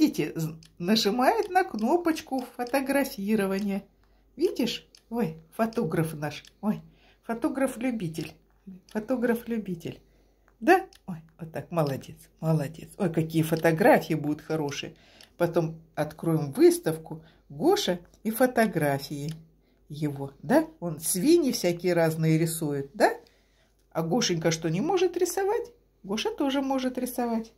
Дети, нажимает на кнопочку фотографирования. Видишь? Ой, фотограф наш. Ой, фотограф-любитель. Фотограф-любитель. Да? Ой, вот так, молодец, молодец. Ой, какие фотографии будут хорошие. Потом откроем выставку Гоша и фотографии его, да? Он свиньи всякие разные рисует, да? А Гошенька что, не может рисовать? Гоша тоже может рисовать.